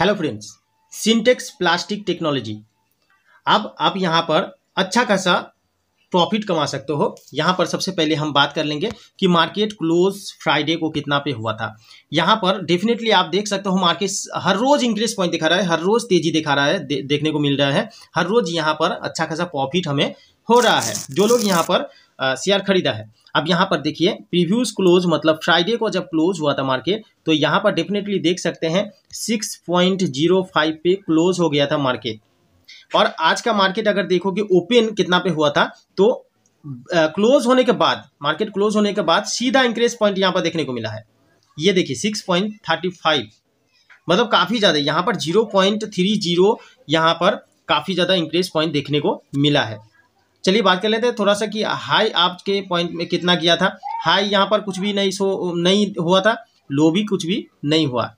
hello friends Sintex plastic technology अब आप यहाँ पर अच्छा खासा प्रॉफिट कमा सकते हो यहाँ पर सबसे पहले हम बात कर लेंगे कि मार्केट क्लोज फ्राइडे को कितना पे हुआ था यहाँ पर डेफिनेटली आप देख सकते हो मार्केट हर रोज इंक्रीज पॉइंट दिखा रहा है हर रोज तेजी दिखा रहा है दे, देखने को मिल रहा है हर रोज यहाँ पर अच्छा खासा प्रॉफिट हमें हो रहा है जो लोग यहाँ पर शेयर खरीदा है अब यहाँ पर देखिए प्रीव्यूज क्लोज मतलब फ्राइडे को जब क्लोज हुआ था मार्केट तो यहाँ पर डेफिनेटली देख सकते हैं सिक्स पॉइंट जीरो फाइव पे क्लोज हो गया था मार्केट और आज का मार्केट अगर देखोगे ओपन कितना पे हुआ था तो क्लोज होने के बाद मार्केट क्लोज होने के बाद सीधा इंक्रेज पॉइंट यहाँ पर देखने को मिला है ये देखिए सिक्स पॉइंट थर्टी फाइव मतलब काफ़ी ज़्यादा यहाँ पर जीरो पॉइंट थ्री जीरो यहाँ पर काफ़ी ज़्यादा इंक्रेज पॉइंट देखने को मिला है चलिए बात कर लेते हैं थोड़ा सा कि हाई आपके पॉइंट में कितना किया था हाई यहाँ पर कुछ भी नहीं सो नहीं हुआ था लो भी कुछ भी नहीं हुआ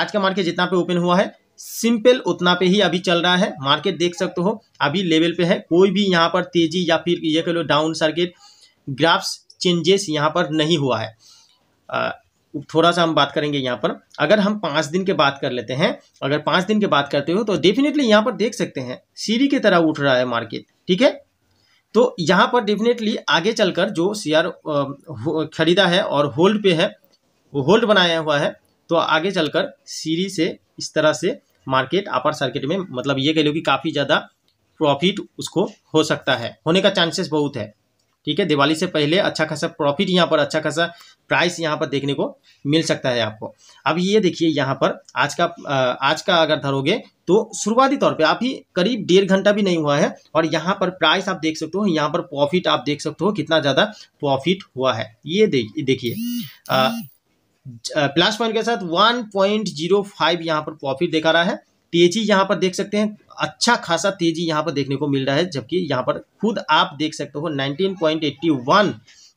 आज का मार्केट जितना पे ओपन हुआ है सिंपल उतना पे ही अभी चल रहा है मार्केट देख सकते हो अभी लेवल पे है कोई भी यहाँ पर तेजी या फिर ये कह लो डाउन सर्किट ग्राफ्स चेंजेस यहाँ पर नहीं हुआ है आ, थोड़ा सा हम बात करेंगे यहाँ पर अगर हम पाँच दिन के बात कर लेते हैं अगर पाँच दिन के बात करते हो तो डेफिनेटली यहाँ पर देख सकते हैं सीढ़ी की तरह उठ रहा है मार्केट ठीक है तो यहाँ पर डेफिनेटली आगे चलकर जो शेयर खरीदा है और होल्ड पे है वो होल्ड बनाया हुआ है तो आगे चलकर सीरी से इस तरह से मार्केट अपर सर्किट में मतलब ये कह लो कि काफ़ी ज़्यादा प्रॉफिट उसको हो सकता है होने का चांसेस बहुत है ठीक है दिवाली से पहले अच्छा खासा प्रॉफिट यहाँ पर अच्छा खासा प्राइस यहाँ पर देखने को मिल सकता है आपको अब ये देखिए यहाँ पर आज का आज का अगर धरोगे तो शुरुआती तौर पे आप ही करीब डेढ़ घंटा भी नहीं हुआ है और यहाँ पर प्राइस आप देख सकते हो यहाँ पर प्रॉफिट आप देख सकते हो कितना ज़्यादा प्रॉफिट हुआ है ये देखिए प्लस पॉइंट के साथ वन पॉइंट यहाँ पर प्रॉफिट देखा रहा है तेजी यहाँ पर देख सकते हैं अच्छा खासा तेजी यहाँ पर देखने को मिल रहा है जबकि यहाँ पर खुद आप देख सकते हो 19.81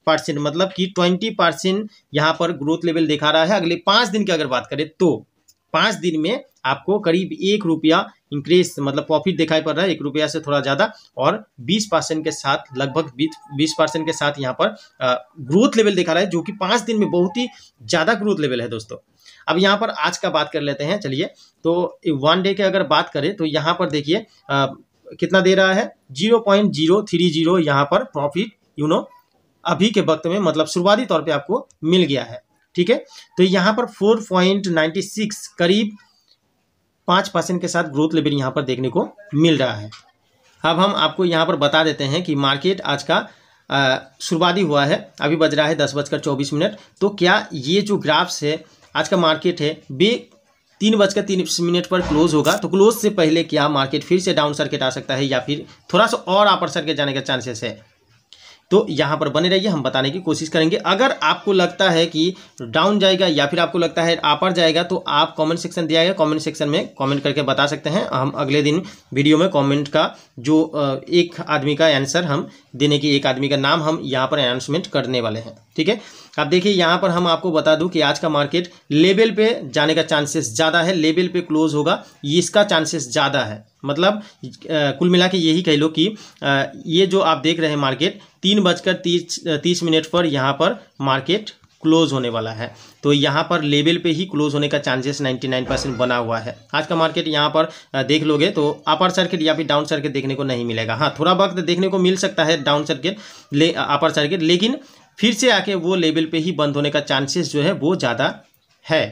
परसेंट मतलब कि 20 परसेंट यहाँ पर ग्रोथ लेवल दिखा रहा है अगले पाँच दिन की अगर बात करें तो पाँच दिन में आपको करीब एक रुपया इंक्रीज मतलब प्रॉफिट दिखाई पड़ रहा है एक रुपया से थोड़ा ज़्यादा और 20 परसेंट के साथ लगभग 20 परसेंट के साथ यहाँ पर ग्रोथ लेवल दिखा रहा है जो कि पाँच दिन में बहुत ही ज़्यादा ग्रोथ लेवल है दोस्तों अब यहाँ पर आज का बात कर लेते हैं चलिए तो वन डे के अगर बात करें तो यहाँ पर देखिए कितना दे रहा है zero point zero three zero यहाँ पर प्रॉफिट यू नो अभी के वक्त में मतलब शुरुआती तौर पे आपको मिल गया है ठीक है तो यहाँ पर फोर पॉइंट नाइन्टी सिक्स करीब पाँच परसेंट के साथ ग्रोथ लेवल यहाँ पर देखने को मिल रहा है अब हम आपको यहाँ पर बता देते हैं कि मार्केट आज का शुरुआती हुआ है अभी बज रहा है दस बजकर चौबीस मिनट तो क्या ये जो ग्राफ्स है आज का मार्केट है बे तीन बजकर तीन मिनट पर क्लोज होगा तो क्लोज से पहले क्या मार्केट फिर से डाउन सर्किट आ सकता है या फिर थोड़ा सा और अपर सर्किट जाने का चांसेस है तो यहाँ पर बने रहिए हम बताने की कोशिश करेंगे अगर आपको लगता है कि डाउन जाएगा या फिर आपको लगता है अपर जाएगा तो आप कमेंट सेक्शन दिया गया कमेंट सेक्शन में कमेंट करके बता सकते हैं हम अगले दिन वीडियो में कमेंट का जो एक आदमी का आंसर हम देने की एक आदमी का नाम हम यहाँ पर अनाउंसमेंट करने वाले हैं ठीक है अब देखिए यहाँ पर हम आपको बता दूं कि आज का मार्केट लेवल पे जाने का चांसेस ज़्यादा है लेवल पे क्लोज होगा इसका चांसेस ज़्यादा है मतलब कुल मिला के यही कह लो कि ये जो आप देख रहे हैं मार्केट तीन बजकर तीस तीस मिनट पर यहाँ पर मार्केट क्लोज होने वाला है तो यहाँ पर लेवल पे ही क्लोज होने का चांसेस 99 परसेंट बना हुआ है आज का मार्केट यहाँ पर देख लोगे तो अपर सर्किट या फिर डाउन सर्किट देखने को नहीं मिलेगा हाँ थोड़ा वक्त देखने को मिल सकता है डाउन सर्किट ले अपर सर्किट लेकिन फिर से आके वो लेवल पे ही बंद होने का चांसेस जो है वो ज़्यादा है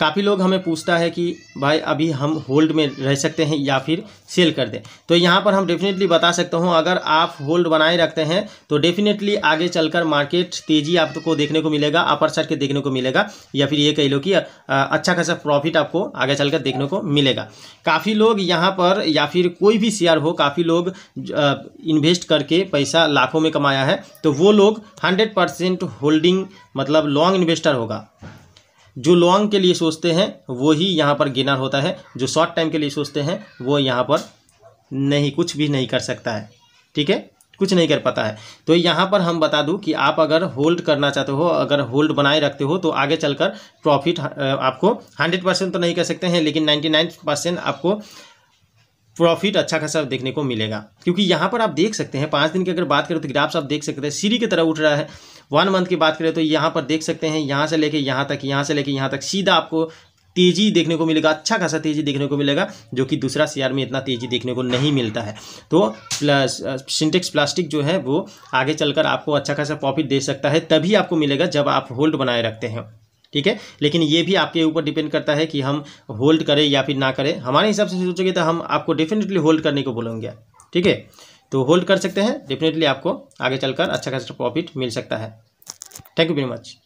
काफ़ी लोग हमें पूछता है कि भाई अभी हम होल्ड में रह सकते हैं या फिर सेल कर दें तो यहाँ पर हम डेफिनेटली बता सकता हूँ अगर आप होल्ड बनाए रखते हैं तो डेफिनेटली आगे चलकर मार्केट तेज़ी आपको देखने को मिलेगा अपर सर के देखने को मिलेगा या फिर ये कह लो कि अच्छा खासा प्रॉफिट आपको आगे चलकर देखने को मिलेगा काफ़ी लोग यहाँ पर या फिर कोई भी शेयर हो काफ़ी लोग इन्वेस्ट करके पैसा लाखों में कमाया है तो वो लोग हंड्रेड होल्डिंग मतलब लॉन्ग इन्वेस्टर होगा जो लॉन्ग के लिए सोचते हैं वो ही यहाँ पर गिनर होता है जो शॉर्ट टाइम के लिए सोचते हैं वो यहाँ पर नहीं कुछ भी नहीं कर सकता है ठीक है कुछ नहीं कर पाता है तो यहाँ पर हम बता दूँ कि आप अगर होल्ड करना चाहते हो अगर होल्ड बनाए रखते हो तो आगे चलकर प्रॉफिट आपको हंड्रेड परसेंट तो नहीं कर सकते हैं लेकिन नाइन्टी नाइन परसेंट आपको प्रॉफिट अच्छा खासा देखने को मिलेगा क्योंकि यहाँ पर आप देख सकते हैं पाँच दिन की अगर बात करें तो ग्राफ्स आप देख सकते हैं सीढ़ी की तरह उठ रहा है वन मंथ की बात करें तो यहाँ पर देख सकते हैं यहाँ से लेके यहाँ तक यहाँ से लेके यहाँ तक सीधा आपको तेज़ी देखने को मिलेगा अच्छा खासा तेज़ी देखने को मिलेगा जो कि दूसरा शेयर में इतना तेज़ी देखने को नहीं मिलता है तो प्लस सिंटेक्स प्लास्टिक जो है वो आगे चलकर आपको अच्छा खासा प्रॉफिट दे सकता है तभी आपको मिलेगा जब आप होल्ड बनाए रखते हैं ठीक है लेकिन ये भी आपके ऊपर डिपेंड करता है कि हम होल्ड करें या फिर ना करें हमारे हिसाब से सोचोगे तो हम आपको डेफिनेटली होल्ड करने को बोलेंगे ठीक है तो होल्ड कर सकते हैं डेफिनेटली आपको आगे चलकर अच्छा खासा प्रॉफिट मिल सकता है थैंक यू वेरी मच